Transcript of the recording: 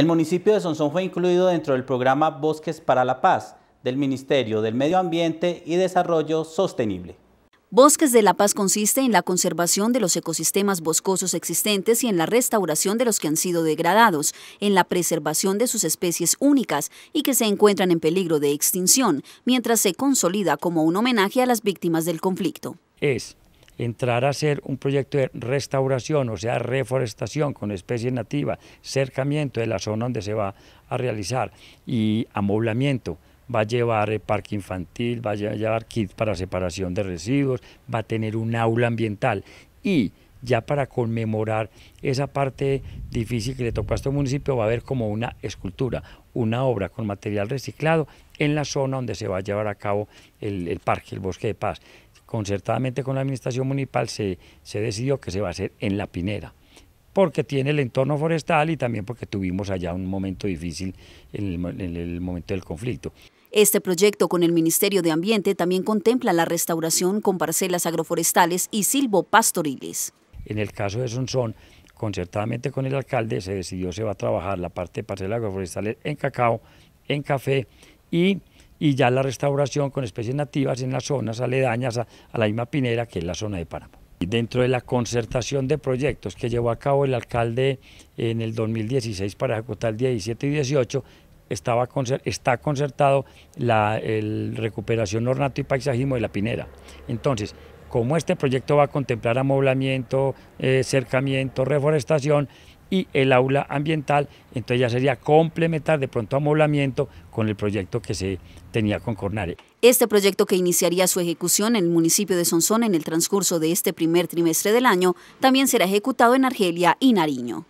El municipio de Sonsón fue incluido dentro del programa Bosques para la Paz del Ministerio del Medio Ambiente y Desarrollo Sostenible. Bosques de la Paz consiste en la conservación de los ecosistemas boscosos existentes y en la restauración de los que han sido degradados, en la preservación de sus especies únicas y que se encuentran en peligro de extinción, mientras se consolida como un homenaje a las víctimas del conflicto. Es entrar a hacer un proyecto de restauración, o sea, reforestación con especies nativas, cercamiento de la zona donde se va a realizar y amoblamiento va a llevar parque infantil, va a llevar kit para separación de residuos, va a tener un aula ambiental y ya para conmemorar esa parte difícil que le tocó a este municipio, va a haber como una escultura, una obra con material reciclado en la zona donde se va a llevar a cabo el, parque, el bosque de paz. Concertadamente con la administración municipal se, decidió que se va a hacer en la Pinera porque tiene el entorno forestal y también porque tuvimos allá un momento difícil en el, en el momento del conflicto. Este proyecto con el Ministerio de Ambiente también contempla la restauración con parcelas agroforestales y silvopastoriles. En el caso de Sonsón, concertadamente con el alcalde, se decidió se va a trabajar la parte de parcelas agroforestales en cacao, en café y, ya la restauración con especies nativas en las zonas aledañas a, la misma pinera que es la zona de Páramo. Dentro de la concertación de proyectos que llevó a cabo el alcalde en el 2016 para ejecutar el 17 y 18, estaba está concertado la recuperación ornato y paisajismo de la Pinera. Entonces, como este proyecto va a contemplar amoblamiento, eh, cercamiento, reforestación y el aula ambiental, entonces ya sería complementar de pronto amoblamiento con el proyecto que se tenía con Cornare. Este proyecto que iniciaría su ejecución en el municipio de Sonsón en el transcurso de este primer trimestre del año, también será ejecutado en Argelia y Nariño.